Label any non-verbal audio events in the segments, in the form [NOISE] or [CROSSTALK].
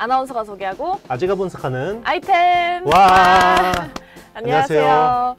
아나운서가 소개하고 아재가 분석하는 아이템 와, [LAUGHS] 안녕하세요.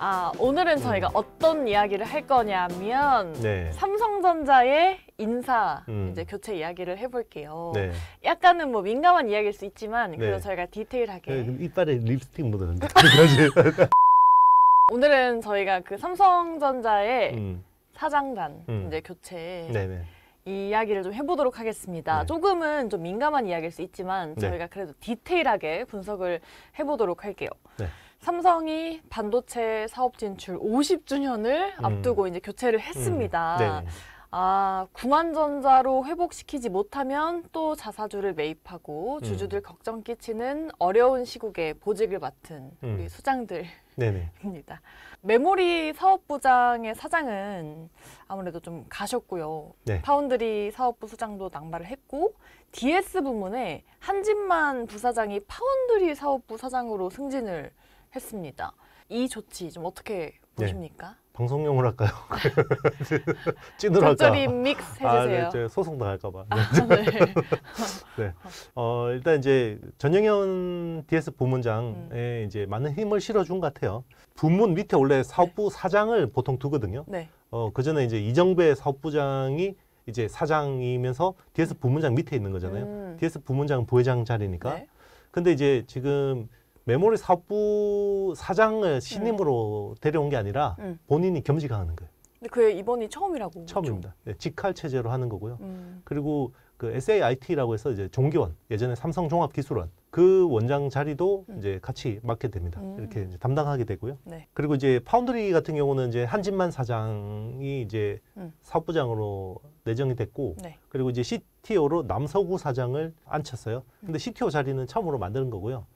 아, 오늘은 저희가 음. 어떤 이야기를 할 거냐면 네. 삼성전자의 인사 음. 이제 교체 이야기를 해볼게요. 네. 약간은 뭐 민감한 이야기일 수 있지만 네. 그래서 저희가 디테일하게 네, 이빨에 립스틱 묻었는데 [LAUGHS] [LAUGHS] 오늘은 저희가 그 삼성전자의 음. 사장단 음. 이제 교체 네, 네. 이야기를 좀 해보도록 하겠습니다. 네. 조금은 좀 민감한 이야기일 수 있지만 네. 저희가 그래도 디테일하게 분석을 해보도록 할게요. 네. 삼성이 반도체 사업 진출 50주년을 음. 앞두고 이제 교체를 했습니다. 음. 네. 아, 궁한전자로 회복시키지 못하면 또 자사주를 매입하고 음. 주주들 음. 걱정 끼치는 어려운 시국에 보직을 맡은 음. 우리 수장들입니다. [LAUGHS] 메모리 사업부장의 사장은 아무래도 좀 가셨고요. 네. 파운드리 사업부 수장도 낙마를 했고 DS 부문에 한진만 부사장이 파운드리 사업부 사장으로 승진을 했습니다. 이 조치 좀 어떻게 네. 보십니까? 네. 방송용으로 할까요? [LAUGHS] 찐으로 할까요? 젖절이 믹스 해주세요. 아, 네, 소송 당할까봐. 아, 네. [LAUGHS] 네. 어, 일단 이제 전영현 DS 부문장에 음. 이제 많은 힘을 실어준 것 같아요. 부문 밑에 원래 사업부 네. 사장을 보통 두거든요. 네. 어, 그 전에 이제 이정배 사업부장이 이제 사장이면서 DS 부문장 밑에 있는 거잖아요. 음. DS 부문장 부회장 자리니까. 네. 근데 이제 지금 메모리 사부 사장을 음. 신임으로 음. 데려온 게 아니라 음. 본인이 겸직하는 거예요. 근데 그게 이번이 처음이라고. 처음입니다. 네, 직할 체제로 하는 거고요. 음. 그리고 그 SAIT라고 해서 이제 종기원 예전에 삼성종합기술원 그 원장 자리도 음. 이제 같이 맡게 됩니다. 음. 이렇게 담당하게 되고요. 네. 그리고 이제 파운드리 같은 경우는 이제 한진만 사장이 이제 사업부장으로 내정이 됐고 네. 그리고 이제 CTO로 남서구 사장을 앉혔어요. 근데 CTO 음. 자리는 처음으로 만드는 거고요.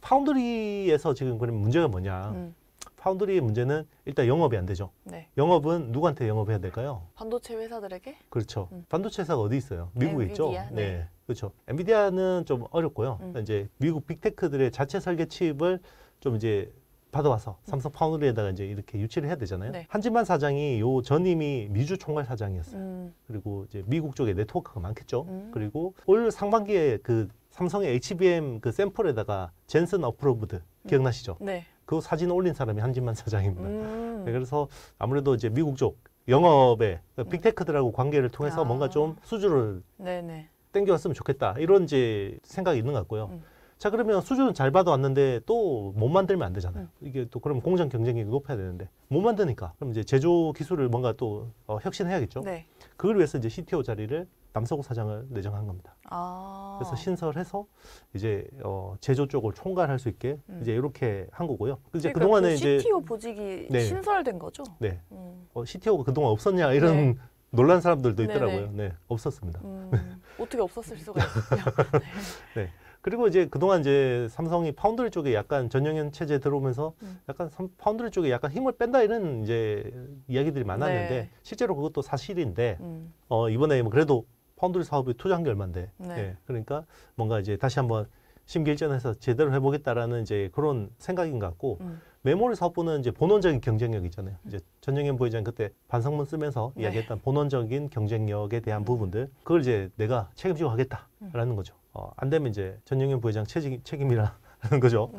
파운드리에서 지금 그럼 문제가 뭐냐? 음. 파운드리의 문제는 일단 영업이 안 되죠. 네. 영업은 누구한테 영업해야 될까요? 반도체 회사들에게? 그렇죠. 음. 반도체 회사가 어디 있어요? 네, 미국에 있죠. 네. 네. 그렇죠. 엔비디아는 좀 어렵고요. 음. 이제 미국 빅테크들의 자체 설계 칩을 좀 이제 받아와서 삼성 파운드리에다가 이제 이렇게 유치를 해야 되잖아요. 네. 한진만 사장이 요 전임이 미주 총괄 사장이었어요. 음. 그리고 이제 미국 쪽에 네트워크가 많겠죠. 음. 그리고 올 상반기에 그 삼성의 HBM 그 샘플에다가 젠슨 어프로브드 음. 기억나시죠? 음. 네. 그 사진 올린 사람이 한진만 사장입니다. 음. 네, 그래서 아무래도 이제 미국 쪽 영업에 음. 빅테크들하고 관계를 통해서 아. 뭔가 좀 수주를 네네. 땡겨왔으면 좋겠다 이런 이제 생각이 있는 것 같고요. 자 그러면 수준는잘 받아왔는데 또 못 만들면 안 되잖아요. 네. 이게 또그러면 공장 경쟁력이 높아야 되는데 못 만드니까 그럼 이제 제조 기술을 뭔가 또 어, 혁신해야겠죠. 네. 그걸 위해서 이제 CTO 자리를 남서구 사장을 내정한 겁니다. 아. 그래서 신설해서 이제 어, 제조 쪽을 총괄할 수 있게 음. 이제 이렇게 한 거고요. 이제 그러니까 그동안에 그 CTO 이제 CTO 보직이 네. 신설된 거죠. 네. 음. 어, CTO가 그동안 없었냐 이런 네. [LAUGHS] 놀란 사람들도 있더라고요. 네네. 네, 없었습니다. 음, 어떻게 없었을 수가 있냐. [LAUGHS] 네. 네. 그리고 이제 그동안 이제 삼성이 파운드리 쪽에 약간 전형형 체제 들어오면서 음. 약간 파운드리 쪽에 약간 힘을 뺀다 이런 이제 이야기들이 많았는데 네. 실제로 그것도 사실인데 음. 어 이번에 뭐 그래도 파운드리 사업에 투자한 게 얼마인데 네. 예. 그러니까 뭔가 이제 다시 한번 심기일전해서 제대로 해보겠다라는 이제 그런 생각인 것 같고 음. 메모리 사업부는 이제 본원적인 경쟁력 있잖아요. 이제 전영현 부회장 그때 반성문 쓰면서 네. 이야기했던 본원적인 경쟁력에 대한 음. 부분들 그걸 이제 내가 책임지고 하겠다라는 음. 거죠. 어, 안 되면 이제 전영현 부회장 책임, 책임이라는 [LAUGHS] 거죠. 네.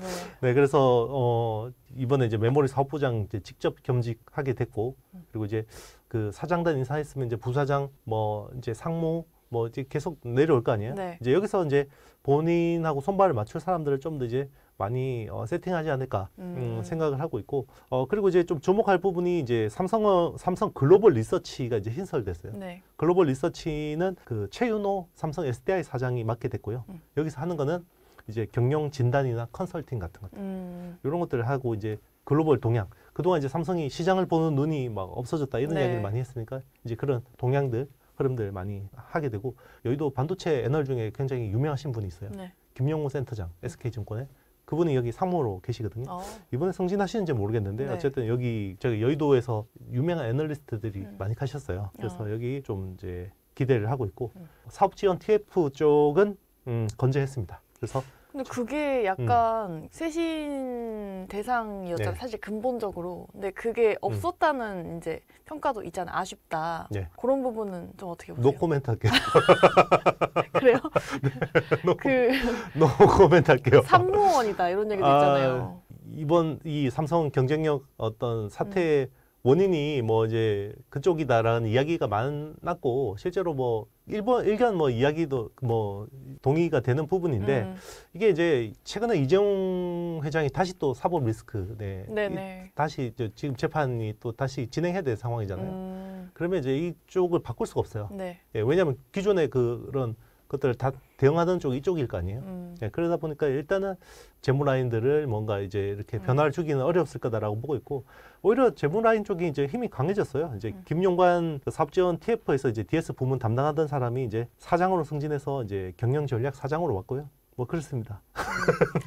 네. 그래서 어, 이번에 이제 메모리 사업부장 이제 직접 겸직하게 됐고 그리고 이제 그 사장단 인사했으면 이제 부사장 뭐 이제 상무 뭐 이제 계속 내려올 거 아니에요. 네. 이제 여기서 이제 본인하고 손발을 맞출 사람들을 좀 더 이제 많이 어, 세팅하지 않을까 음. 음, 생각을 하고 있고 어, 그리고 이제 좀 주목할 부분이 이제 삼성 삼성 글로벌 리서치가 이제 신설됐어요. 네. 글로벌 리서치는 그 최윤호 삼성 SDI 사장이 맡게 됐고요. 음. 여기서 하는 거는 이제 경영 진단이나 컨설팅 같은 것들 음. 이런 것들을 하고 이제 글로벌 동향 그동안 이제 삼성이 시장을 보는 눈이 막 없어졌다 이런 네. 이야기를 많이 했으니까 이제 그런 동향들 흐름들 많이 하게 되고 여의도 반도체 애널 중에 굉장히 유명하신 분이 있어요. 네. 김영호 센터장 SK증권에 그분이 여기 상무로 계시거든요. 어. 이번에 승진하시는지 모르겠는데 네. 어쨌든 여기 저기 여의도에서 유명한 애널리스트들이 음. 많이 가셨어요. 그래서 어. 여기 좀 이제 기대를 하고 있고 음. 사업 지원 TF 쪽은 음, 건재했습니다. 그래서 근데 그게 약간 음. 쇄신 대상이었잖아요. 네. 사실 근본적으로. 근데 그게 음. 없었다는 음. 이제 평가도 있잖아요. 아쉽다. 네. 그런 부분은 좀 어떻게 보세요? 노코멘트 할게요. [LAUGHS] 그래요? 네, [LAUGHS] 노, 그 노코멘트 할게요. 산모원이다 이런 얘기도 아, 있잖아요. 이번 이 삼성 경쟁력 어떤 사태 음. 원인이 뭐 이제 그쪽이다라는 이야기가 많았고 실제로 뭐 일본 일견 뭐 이야기도 뭐 동의가 되는 부분인데 음. 이게 이제 최근에 이재용 회장이 다시 또 사법 리스크 네, 네네. 다시 저 지금 재판이 또 다시 진행해야 될 상황이잖아요. 음. 그러면 이제 이쪽을 바꿀 수가 없어요. 네. 예, 왜냐하면 기존의 그런 것들을 다 대응하던 쪽이 이쪽일 거 아니에요. 음. 예, 그러다 보니까 일단은 재무 라인들을 뭔가 이제 이렇게 음. 변화를 주기는 음. 어렵을 거다라고 보고 있고 오히려 재무 라인 쪽이 이제 힘이 강해졌어요. 이제 음. 김용관 사업지원 그 TF에서 이제 DS 부문 담당하던 사람이 이제 사장으로 승진해서 이제 경영 전략 사장으로 왔고요. 뭐 그렇습니다.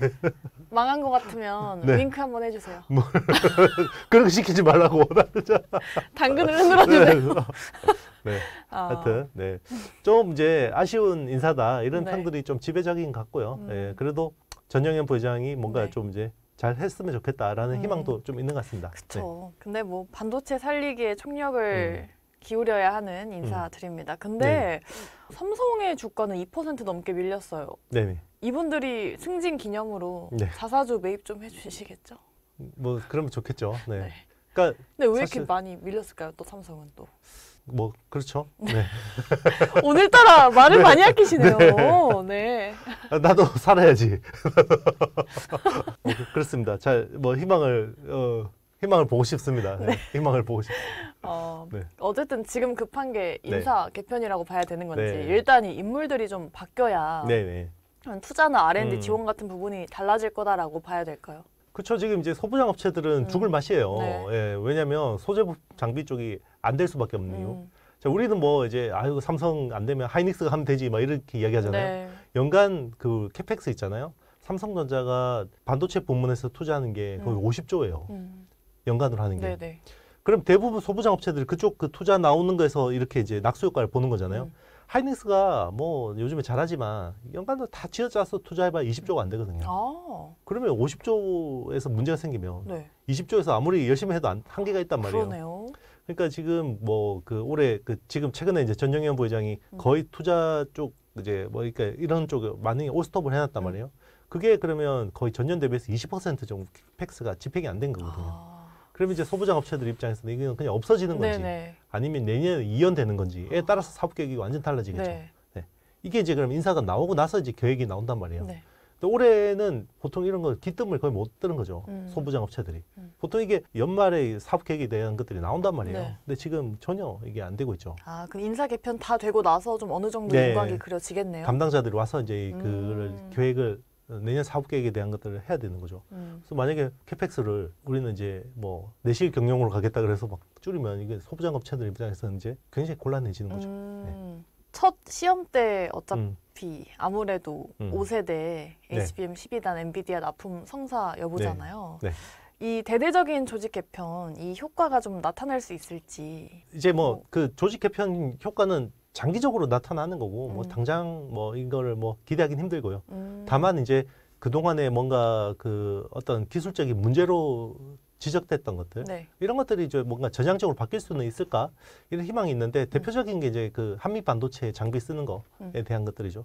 네. 망한 것 같으면 네. 윙크 한번 해주세요. 뭐, [LAUGHS] 그렇게 시키지 말라고. 당근을 흔들어주세요. 네. 네. [LAUGHS] 아. 하여튼 네. 좀 이제 아쉬운 인사다 이런 네. 평들이 좀 지배적인 것 같고요. 음. 예, 그래도 전영현 부회장이 뭔가 네. 좀 이제 잘 했으면 좋겠다라는 음. 희망도 좀 있는 것 같습니다. 그렇죠. 네. 근데 뭐 반도체 살리기에 총력을 음. 기울여야 하는 인사드립니다. 음. 근데 네. 삼성의 주가는 2% 넘게 밀렸어요. 네. 이분들이 승진 기념으로 네. 자사주 매입 좀 해주시겠죠? 뭐 그러면 좋겠죠. 네. 네. 그러니까 근데 왜 이렇게 많이 밀렸을까요? 또 삼성은 또. 뭐 그렇죠. 네. [LAUGHS] 오늘따라 말을 네. 많이 아끼시네요. 네. 네. 아, 나도 살아야지. [LAUGHS] 어, 뭐, 그렇습니다. 잘 뭐 희망을 어, 희망을 보고 싶습니다. 네. 네. 희망을 보고 싶. 어, 네. 어쨌든 지금 급한 게 네. 인사 개편이라고 봐야 되는 건지 네. 일단 이 인물들이 좀 바뀌어야 투자나 R&D 음. 지원 같은 부분이 달라질 거다라고 봐야 될까요? 그렇죠. 지금 이제 소부장 업체들은 음. 죽을 맛이에요. 예, 왜냐하면 소재 장비 쪽이 안될 수밖에 없네 이유. 음. 자, 우리는 뭐 이제 아유 삼성 안 되면 하이닉스가 하면 되지 막 이렇게 이야기하잖아요. 네. 연간 그 캐펙스 있잖아요. 삼성전자가 반도체 부문에서 투자하는 게 거의 음. 50조예요. 음. 연간으로 하는 게. 네네. 그럼 대부분 소부장 업체들이 그쪽 그 투자 나오는 거에서 이렇게 이제 낙수 효과를 보는 거잖아요. 음. 하이닉스가 뭐 요즘에 잘하지만 연간도 다 지어짜서 투자해봐 20조가 안 되거든요. 아. 그러면 50조에서 문제가 생기면 네. 20조에서 아무리 열심히 해도 안, 한계가 있단 말이에요. 그러네요. 그러니까 지금 뭐 그 올해 그 지금 최근에 이제 전정현 부회장이 음. 거의 투자 쪽 이제 뭐 그러니까 이런 쪽에 많이 오스톱을 해놨단 음. 말이에요. 그게 그러면 거의 전년 대비해서 20% 정도 팩스가 집행이 안 된 거거든요. 아. 그러면 이제 소부장 업체들 입장에서는 이건 그냥 없어지는 건지 네네. 아니면 내년에 이연되는 건지에 따라서 사업 계획이 완전 달라지겠죠. 네. 네. 이게 이제 그럼 인사가 나오고 나서 이제 계획이 나온단 말이에요. 네. 올해는 보통 이런 거기뜸을 거의 못 드는 거죠. 음. 소부장 업체들이. 음. 보통 이게 연말에 사업 계획에 대한 것들이 나온단 말이에요. 네. 근데 지금 전혀 이게 안 되고 있죠. 아, 그럼 인사 개편 다 되고 나서 좀 어느 정도 네. 윤곽이 그려지겠네요. 담당자들이 와서 이제 그를 음. 계획을 내년 사업 계획에 대한 것들을 해야 되는 거죠. 음. 그래서 만약에 캐펙스를 우리는 이제 뭐 내실 경영으로 가겠다 그래서 막 줄이면 이게 소부장 업체들 입장에서는 이제 굉장히 곤란해지는 거죠. 음. 네. 첫 시험 때 어차피 음. 아무래도 음. 5세대 HBM 12단 엔비디아 납품 성사 여부잖아요. 네. 네. 이 대대적인 조직 개편 이 효과가 좀 나타날 수 있을지 이제 뭐그 뭐. 조직 개편 효과는 장기적으로 나타나는 거고 뭐 음. 뭐 당장 뭐 이거를 뭐 기대하긴 힘들고요. 음. 다만 이제 그 동안에 뭔가 그 어떤 기술적인 문제로 지적됐던 것들 네. 이런 것들이 이제 뭔가 전향적으로 바뀔 수는 있을까 이런 희망이 있는데 음. 대표적인 게 이제 그 한미 반도체 장비 쓰는 거에 음. 대한 것들이죠.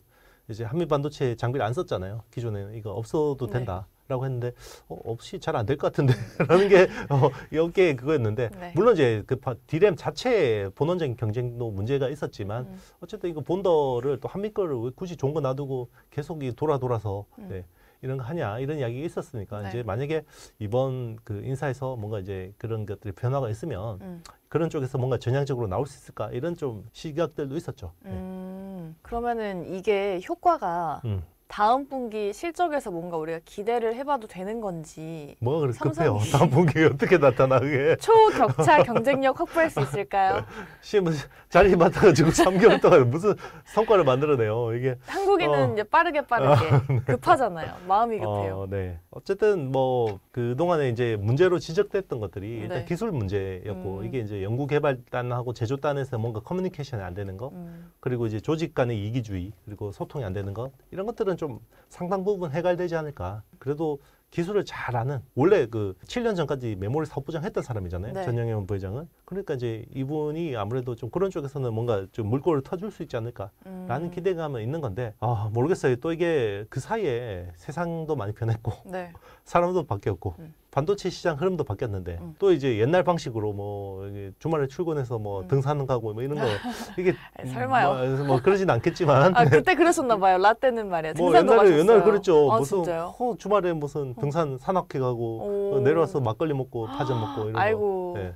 이제 한미 반도체 장비를 안 썼잖아요. 기존에 이거 없어도 된다. 네. 라고 했는데 어, 없이 잘 안 될 것 같은데 라는 게 어, 여기에 그거였는데 네. 물론 이제 그 디램 자체의 본원적인 경쟁도 문제가 있었지만 음. 어쨌든 이거 본더를 또 한미 거를 굳이 좋은 거 놔두고 계속 이 돌아 돌아서 음. 네, 이런 거 하냐 이런 이야기가 있었으니까 네. 이제 만약에 이번 그 인사에서 뭔가 이제 그런 것들이 변화가 있으면 음. 그런 쪽에서 뭔가 전향적으로 나올 수 있을까 이런 좀 시각들도 있었죠. 네. 음, 네. 그러면은 이게 효과가 음. 다음 분기 실적에서 뭔가 우리가 기대를 해봐도 되는 건지 뭐가 그렇게 급해요? [LAUGHS] 다음 분기 어떻게 나타나게 초격차 경쟁력 확보할 수 있을까요? CM [LAUGHS] 네. 자리 맡아가지고 3개월 [LAUGHS] 동안 무슨 성과를 만들어내요 이게 한국인은 어. 이제 빠르게 빠르게 아, 네. 급하잖아요 마음이 어, 급해요 어, 네. 어쨌든 뭐 그동안에 이제 문제로 지적됐던 것들이 일단 네. 기술 문제였고 음. 이게 이제 연구개발단하고 제조단에서 뭔가 커뮤니케이션이 안 되는 거 음. 그리고 이제 조직 간의 이기주의 그리고 소통이 안 되는 거 이런 것들은 좀좀 상당 부분 해결되지 않을까. 그래도 기술을 잘 아는 원래 그 7년 전까지 메모리 사업부장했던 사람이잖아요. 네. 전영현 부회장은 그러니까 이제 이분이 아무래도 좀 그런 쪽에서는 뭔가 좀 물꼬를 터줄 수 있지 않을까라는 음. 기대감은 있는 건데 아 모르겠어요. 또 이게 그 사이에 세상도 많이 변했고 네. 사람도 바뀌었고 음. 반도체 시장 흐름도 바뀌었는데 음. 또 이제 옛날 방식으로 뭐 주말에 출근해서 뭐 음. 등산 가고 뭐 이런 거 [LAUGHS] 이게 설마요? 뭐, 뭐 그러진 않겠지만 아 그때 그랬었나 봐요 라떼는 말이야 뭐 등산도 옛날에 옛날 그랬죠 아, 무슨 진 어, 주말에 무슨 어. 등산 산악회 가고 어, 내려와서 막걸리 먹고 파전 먹고 이런 아이고. 거 네.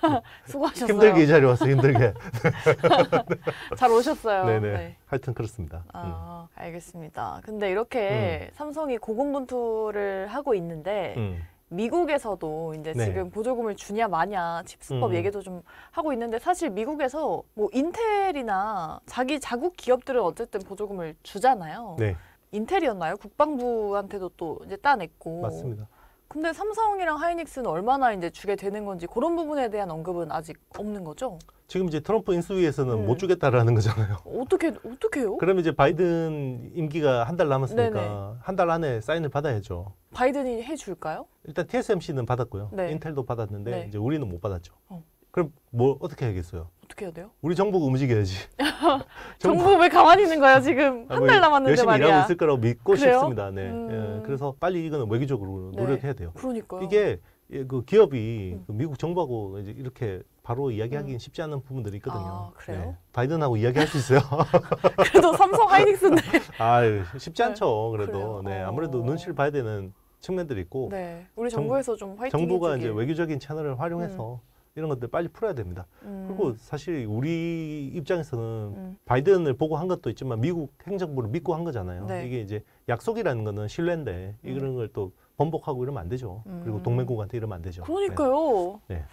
[LAUGHS] 수고하셨어요. 힘들게 이 자리 왔어 힘들게. [LAUGHS] 잘 오셨어요. 네네. 네. 네. 하여튼 그렇습니다. 아, 음. 알겠습니다. 근데 이렇게 음. 삼성이 고군분투를 하고 있는데 음. 미국에서도 이제 네. 지금 보조금을 주냐 마냐 집수법 음. 얘기도 좀 하고 있는데 사실 미국에서 뭐 인텔이나 자기 자국 기업들은 어쨌든 보조금을 주잖아요. 네. 인텔이었나요? 국방부한테도 또 이제 따냈고. 맞습니다. 근데 삼성이랑 하이닉스는 얼마나 이제 주게 되는 건지 그런 부분에 대한 언급은 아직 없는 거죠? 지금 이제 트럼프 인수위에서는 네. 못 음. 주겠다라는 거잖아요. 어떻게 어떻게요? 그러면 이제 바이든 임기가 한 달 남았으니까 한 달 안에 사인을 받아야죠. 바이든이 해줄까요? 일단 TSMC는 받았고요. 네. 인텔도 받았는데 네. 이제 우리는 못 받았죠. 어. 그럼 뭘 어떻게 해야겠어요? 어떻게 해야 돼요? 우리 정부가 움직여야지. [LAUGHS] 정부, 왜 가만히 있는 거야 지금 아, 한달 뭐 남았는데 열심히 일하고 있을 거라고 믿고 그래요? 싶습니다. 네. 음... 예, 그래서 빨리 이거는 외교적으로 네. 노력해야 돼요. 그러니까 이게 예, 그 기업이 음. 그 미국 정부하고 이제 이렇게 바로 이야기하기는 음. 쉽지 않은 부분들이 있거든요. 아, 네. 바이든하고 이야기할 수 있어요. [LAUGHS] 그래도 삼성 하이닉스인데. [LAUGHS] 아, 쉽지 않죠. 네. 그래도. 네. 어. 아무래도 눈치를 봐야 되는 측면들이 있고. 네. 우리 정부에서 정, 좀 화이팅 정부가 해주길. 이제 외교적인 채널을 활용해서 음. 이런 것들 빨리 풀어야 됩니다. 음. 그리고 사실 우리 입장에서는 음. 바이든을 보고 한 것도 있지만 미국 행정부를 믿고 한 거잖아요. 네. 이게 이제 약속이라는 거는 신뢰인데 음. 이런 걸 또 번복하고 이러면 안 되죠. 그리고 음. 동맹국한테 이러면 안 되죠. 그러니까요. 네. 네.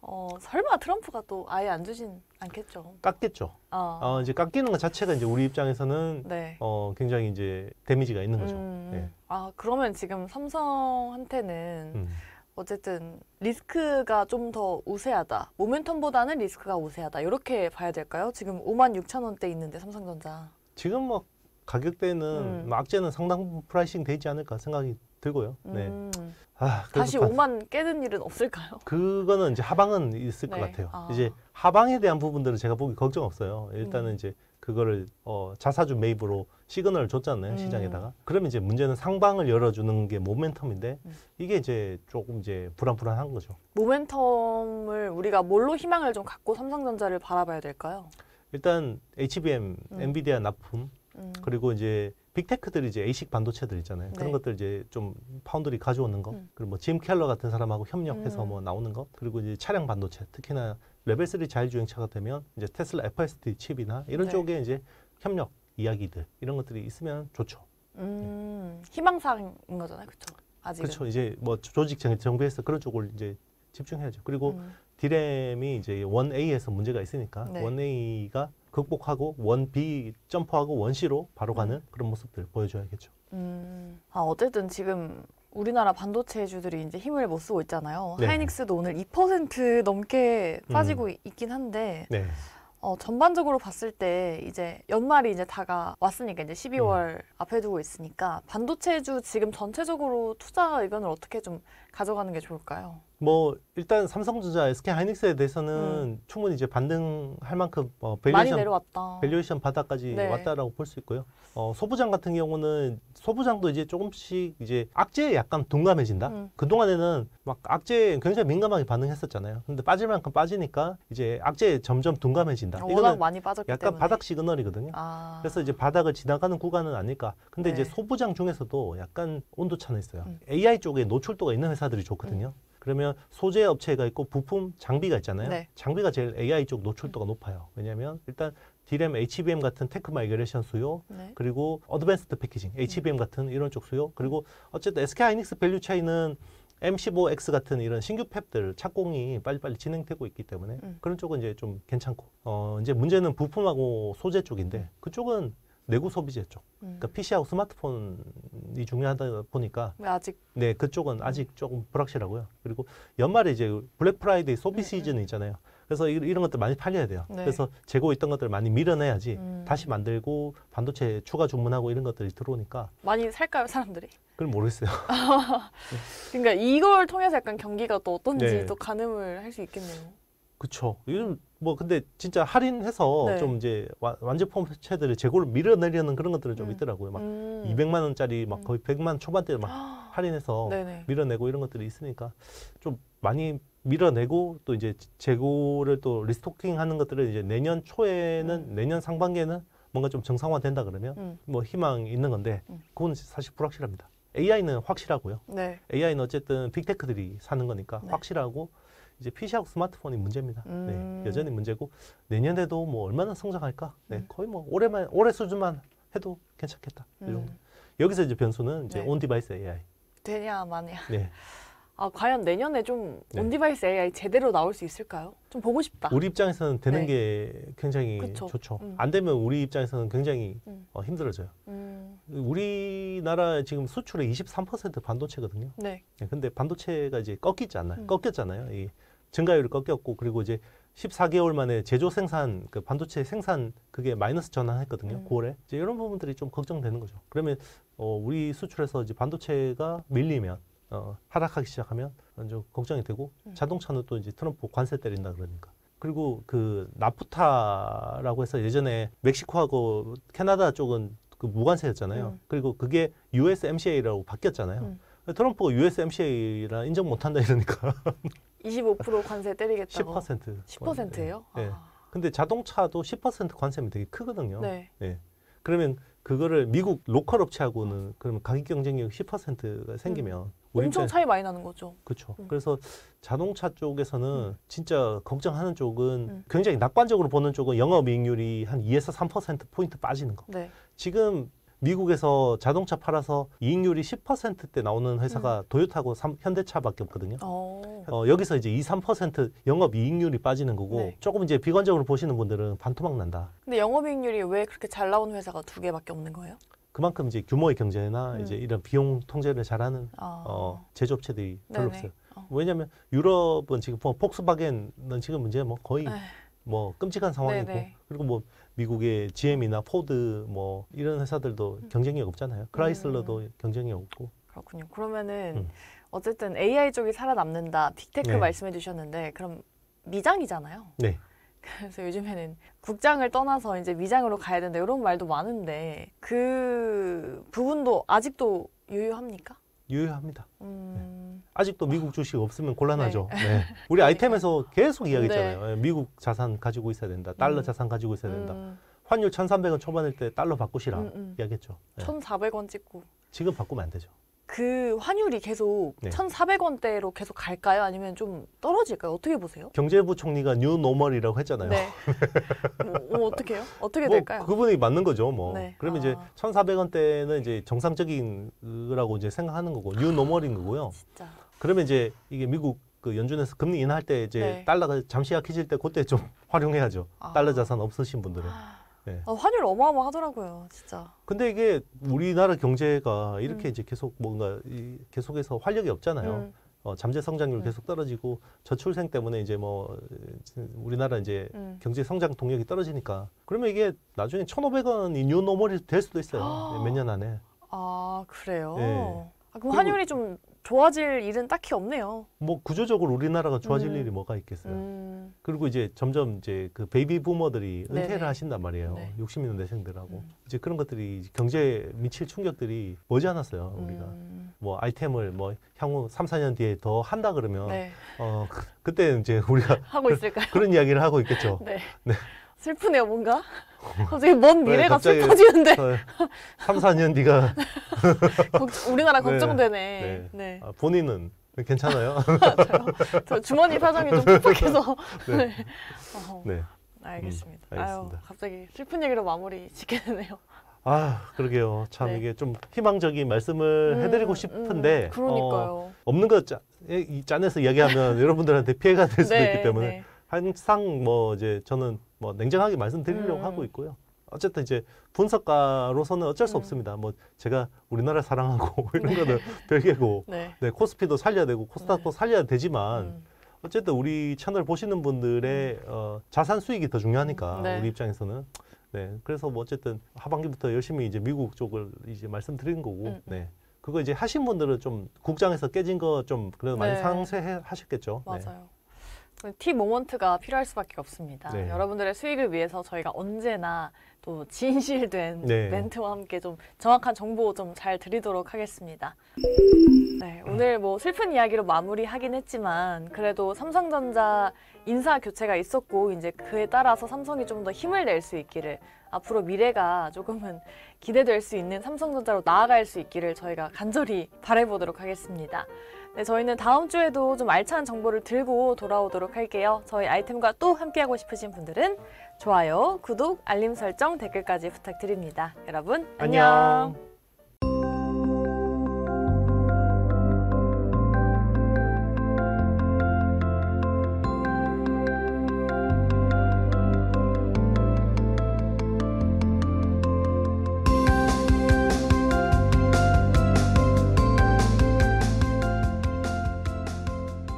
어, 설마 트럼프가 또 아예 안 주진 않겠죠. 깎겠죠. 어. 어 이제 깎이는 것 자체가 이제 우리 입장에서는 네. 어, 굉장히 이제 데미지가 있는 거죠. 음. 네. 아, 그러면 지금 삼성한테는 음. 어쨌든 리스크가 좀 더 우세하다. 모멘텀보다는 리스크가 우세하다. 이렇게 봐야 될까요? 지금 5만 6천 원대 있는데 삼성전자. 지금 뭐 가격대는 음. 뭐 악재는 상당 프라이싱 되지 않을까 생각이 들고요. 네. 음. 아, 다시 5만 깨는 일은 없을까요? 그거는 이제 하방은 있을 네. 것 같아요. 아. 이제 하방에 대한 부분들은 제가 보기 걱정 없어요. 일단은 음. 이제 그거를 어, 자사주 매입으로 시그널을 줬잖아요 음. 시장에다가 그러면 이제 문제는 상방을 열어주는 게 모멘텀인데 음. 이게 이제 조금 이제 불안불안한 거죠 모멘텀을 우리가 뭘로 희망을 좀 갖고 삼성전자를 바라봐야 될까요 일단 HBM 음. 엔비디아 납품 음. 그리고 이제 빅테크들이 이제 에이식 반도체들 있잖아요. 그런 네. 것들 이제 좀 파운드리 가져오는 거. 음. 그리고 뭐짐 켈러 같은 사람하고 협력해서 음. 뭐 나오는 거. 그리고 이제 차량 반도체, 특히나 레벨 3 자율주행차가 되면 이제 테슬라 FSD 칩이나 이런 네. 쪽에 이제 협력 이야기들 이런 것들이 있으면 좋죠. 음, 희망사항인 거잖아요, 그렇죠? 아직 그렇죠. 이제 뭐 조직 정비에서 그런 쪽을 이제 집중해야죠. 그리고 음. 디램이 이제 1A에서 문제가 있으니까 네. 1A가 극복하고 원 b 점프하고 원 c 로 바로 가는 음. 그런 모습들 보여줘야겠죠. 음. 아, 어쨌든 지금 우리나라 반도체주들이 이제 힘을 못 쓰고 있잖아요. 네. 하이닉스도 오늘 2% 넘게 빠지고 음. 있긴 한데 네. 어, 전반적으로 봤을 때 이제 연말이 이제 다가왔으니까 이제 12월 음. 앞에 두고 있으니까 반도체주 지금 전체적으로 투자 의견을 어떻게 좀 가져가는 게 좋을까요? 뭐 일단 삼성전자, SK 하이닉스에 대해서는 음. 충분히 이제 반등할 만큼 어, 밸류에이션 밸류에이션 바닥까지 네. 왔다라고 볼 수 있고요. 어, 소부장 같은 경우는 소부장도 이제 조금씩 이제 악재에 약간 둔감해진다. 음. 그 동안에는 막 악재에 굉장히 민감하게 반응했었잖아요. 근데 빠질 만큼 빠지니까 이제 악재에 점점 둔감해진다. 어, 이거는 많이 빠졌기 약간 때문에. 바닥 시그널이거든요. 아. 그래서 이제 바닥을 지나가는 구간은 아닐까. 근데 네. 이제 소부장 중에서도 약간 온도 차는 있어요. 음. AI 쪽에 노출도가 있는 회사들이 좋거든요. 음. 그러면 소재 업체가 있고 부품 장비가 있잖아요. 네. 장비가 제일 AI 쪽 노출도가 높아요. 왜냐하면 일단 DRAM, HBM 같은 테크 마이그레이션 수요, 네. 그리고 어드밴스드 패키징, 네. HBM 음. 같은 이런 쪽 수요, 그리고 어쨌든 SK 하이닉스 밸류 차이는 M15X 같은 이런 신규 팹들 착공이 빨리빨리 진행되고 있기 때문에 음. 그런 쪽은 이제 좀 괜찮고 어 이제 문제는 부품하고 소재 쪽인데 음. 그쪽은 내구 소비재 쪽. 음. 그러니까 PC하고 스마트폰이 중요하다 보니까 네, 아직 네 그쪽은 아직 조금 불확실하고요. 그리고 연말에 이제 블랙 프라이데이 소비 음, 음. 시즌 이 있잖아요. 그래서 이, 런 것들 많이 팔려야 돼요. 네. 그래서 재고 있던 것들 많이 밀어내야지 음. 다시 만들고 반도체 추가 주문하고 이런 것들이 들어오니까 많이 살까요 사람들이? 그걸 모르겠어요. [LAUGHS] 그러니까 이걸 통해서 약간 경기가 또 어떤지 네. 또 가늠을 할 수 있겠네요. 그렇죠. 요즘 뭐 근데 진짜 할인해서 네. 좀 이제 완제품 체들이 재고를 밀어내려는 그런 것들은 좀 음. 있더라고요. 막 음. 200만 원짜리 막 거의 100만 음. 초반대 막 아. 할인해서 네네. 밀어내고 이런 것들이 있으니까 좀 많이 밀어내고 또 이제 재고를 또 리스토킹하는 것들을 이제 내년 초에는 음. 내년 상반기에는 뭔가 좀 정상화된다 그러면 음. 뭐희망 있는 건데 그건 사실 불확실합니다. AI는 확실하고요. 네. AI는 어쨌든 빅테크들이 사는 거니까 네. 확실하고 이제 PC하고 스마트폰이 문제입니다. 네, 음. 네, 여전히 문제고 내년에도 뭐 얼마나 성장할까? 네, 음. 거의 뭐 올해만 올해 수준만 해도 괜찮겠다. 음. 이 정도. 음. 여기서 이제 변수는 이제 네. 온 디바이스 AI. 되냐 마냐. 네. 아 과연 내년에 좀온 네. 디바이스 AI 제대로 나올 수 있을까요? 좀 보고 싶다. 우리 입장에서는 되는 네. 게 굉장히 그쵸. 좋죠. 음. 안 되면 우리 입장에서는 굉장히 음. 어, 힘들어져요. 음. 우리나라 지금 수출의 23% 반도체거든요. 네. 네. 근데 반도체가 이제 꺾이지 않나요 음. 꺾였잖아요. 이 증가율이 꺾였고 그리고 이제 14개월 만에 제조 생산 그 반도체 생산 그게 마이너스 전환했거든요. 음. 9월에 이제 이런 부분들이 좀 걱정되는 거죠. 그러면 어, 우리 수출에서 이제 반도체가 밀리면 어, 하락하기 시작하면 좀 걱정이 되고 음. 자동차는 또 이제 트럼프 관세 때린다 그러니까. 그리고 그 나프타라고 해서 예전에 멕시코하고 캐나다 쪽은 그 무관세였잖아요. 음. 그리고 그게 USMCA라고 바뀌었잖아요. 음. 트럼프가 USMCA라 인정 못한다 이러니까 25% 관세 때리겠다고 10% 10%예요? 네. 아. 근데 자동차도 10% 관세면 되게 크거든요. 네. 네. 그러면 그거를 미국 로컬 업체하고는 그러면 가격 경쟁력 10%가 생기면 음. 엄청 입장 차이 많이 나는 거죠. 그렇죠. 음. 그래서 자동차 쪽에서는 음. 진짜 걱정하는 쪽은 음. 굉장히 낙관적으로 보는 쪽은 영업 이익률이 한 2에서 3% 포인트 빠지는 거. 네. 지금 미국에서 자동차 팔아서 이익률이 10%대 나오는 회사가 음. 도요타고 삼, 현대차밖에 없거든요. 어, 어 여기서 이제 2, 3% 영업 이익률이 빠지는 거고 네. 조금 이제 비관적으로 보시는 분들은 반토막 난다. 근데 영업 이익률이 왜 그렇게 잘 나온 회사가 두 개밖에 없는 거예요? 그만큼 이제 규모의 경제나 음. 이제 이런 비용 통제를 잘하는 아. 어, 제조업체들이 별로 네네. 없어요. 어. 왜냐하면 유럽은 지금 뭐 폭스바겐은 지금 문제뭐 거의 에이. 네. 뭐 끔찍한 상황이고 네네. 그리고 뭐 미국의 GM이나 포드 뭐 이런 회사들도 음. 경쟁력 없잖아요. 음. 크라이슬러도 음. 경쟁력 없고. 그렇군요. 그러면은 음. 어쨌든 AI 쪽이 살아남는다. 빅테크 네. 말씀해 주셨는데 그럼 미장이잖아요. 네. [LAUGHS] 그래서 요즘에는 국장을 떠나서 이제 미장으로 가야 된다 이런 말도 많은데 그 부분도 아직도 유효합니까? 유효합니다. 음... 네. 아직도 미국 주식 없으면 곤란하죠. 네. 네. 우리 [LAUGHS] 아이템에서 계속 이야기했잖아요. 네. 미국 자산 가지고 있어야 된다. 달러 음... 자산 가지고 있어야 된다. 음. 환율 1 3 0 0원 초반일 때 달러 바꾸시라 음, 음. 이야기했죠. 네. 천사백 원 찍고. 지금 바꾸면 안 되죠. 그 환율이 계속 네. 1,400원대로 계속 갈까요? 아니면 좀 떨어질까요? 어떻게 보세요? 경제부총리가 뉴 노멀이라고 했잖아요. 네. [LAUGHS] 뭐, 뭐 어떻게 요 어떻게 뭐 될까요? 그분이 맞는 거죠, 뭐. 네. 그러면 아. 이제 1,400원대는 이제 정상적인 거라고 이제 생각하는 거고 뉴 노멀인 아, 거고요. 진짜. 그러면 이제 이게 미국 그 연준에서 금리 인하할 때 이제 네. 달러가 잠시 약해질 때 그때 좀 [LAUGHS] 활용해야죠. 아. 달러 자산 없으신 분들은. 아. 네. 아, 환율 어마어마하더라고요, 진짜. 근데 이게 우리나라 경제가 이렇게 음. 이제 계속 뭔가 이 계속해서 활력이 없잖아요. 음. 어, 잠재 성장률 음. 계속 떨어지고 저출생 때문에 이제 뭐 우리나라 이제 음. 경제 성장 동력이 떨어지니까 그러면 이게 나중에 천오백 원이 뉴노멀이 될 수도 있어요. [GASPS] 몇 년 안에. 아 그래요. 네. 아, 그럼 환율이 좀 좋아질 일은 딱히 없네요. 뭐 구조적으로 우리나라가 좋아질 음. 일이 뭐가 있겠어요. 음. 그리고 이제 점점 이제 그 베이비 부머들이 은퇴를 하신단 말이에요. 네. 60 있는 대생들하고 음. 이제 그런 것들이 경제에 미칠 충격들이 머지않았어요. 우리가 음. 뭐 아이템을 뭐 향후 3, 4년 뒤에 더 한다 그러면 네. 어 그, 그때 이제 우리가 [LAUGHS] 하고 있을까요? [LAUGHS] 그런 이야기를 하고 있겠죠. 네. 네. 슬프네요, 뭔가. [LAUGHS] 갑자기 먼 네, 미래가 갑자기 슬퍼지는데. 3, 4년 뒤가. [LAUGHS] 우리나라 네, 걱정되네. 네. 네. 아, 본인은 괜찮아요? 저, [LAUGHS] 저 주머니 표정이 좀 퍽퍽해서. 네. 네. 네. 알겠습니다. 음, 알겠습니다. 아유, 갑자기 슬픈 얘기로 마무리 짓게 되네요. 아, 그러게요. 참 네. 이게 좀 희망적인 말씀을 음, 해드리고 음, 싶은데. 음, 그러니까요. 어, 없는 거 짜, 이, 짠해서 이야기하면 여러분들한테 피해가 될 수도 네, 있기 때문에. 네. 항상 뭐 이제 저는 뭐 냉정하게 말씀드리려고 음. 하고 있고요. 어쨌든 이제 분석가로서는 어쩔 수 음. 없습니다. 뭐 제가 우리나라 [LAUGHS] 사랑하고 네. 이런 거는 별개고 [LAUGHS] 네. 네, 코스피도 살려야 되고 코스닥도 네. 살려야 되지만 음. 어쨌든 우리 채널 보시는 분들의 음. 어, 자산 수익이 더 중요하니까 네. 우리 입장에서는 네 그래서 뭐 어쨌든 하반기부터 열심히 이제 미국 쪽을 이제 말씀드린 거고 음. 음. 네 그거 이제 하신 분들은 좀 국장에서 깨진 거 좀 그래도 많이 네. 상쇄하셨겠죠. 네. 맞아요. 티 모먼트가 필요할 수밖에 없습니다. 네. 여러분들의 수익을 위해서 저희가 언제나 또 진실된 네. 멘트와 함께 좀 정확한 정보 좀 잘 드리도록 하겠습니다. 네, 오늘 뭐 슬픈 이야기로 마무리하긴 했지만 그래도 삼성전자 인사 교체가 있었고 이제 그에 따라서 삼성이 좀 더 힘을 낼 수 있기를 앞으로 미래가 조금은 기대될 수 있는 삼성전자로 나아갈 수 있기를 저희가 간절히 바래보도록 하겠습니다. 네, 저희는 다음 주에도 좀 알찬 정보를 들고 돌아오도록 할게요. 저희 아이템과 또 함께하고 싶으신 분들은 좋아요, 구독, 알림 설정, 댓글까지 부탁드립니다. 여러분 안녕. 안녕.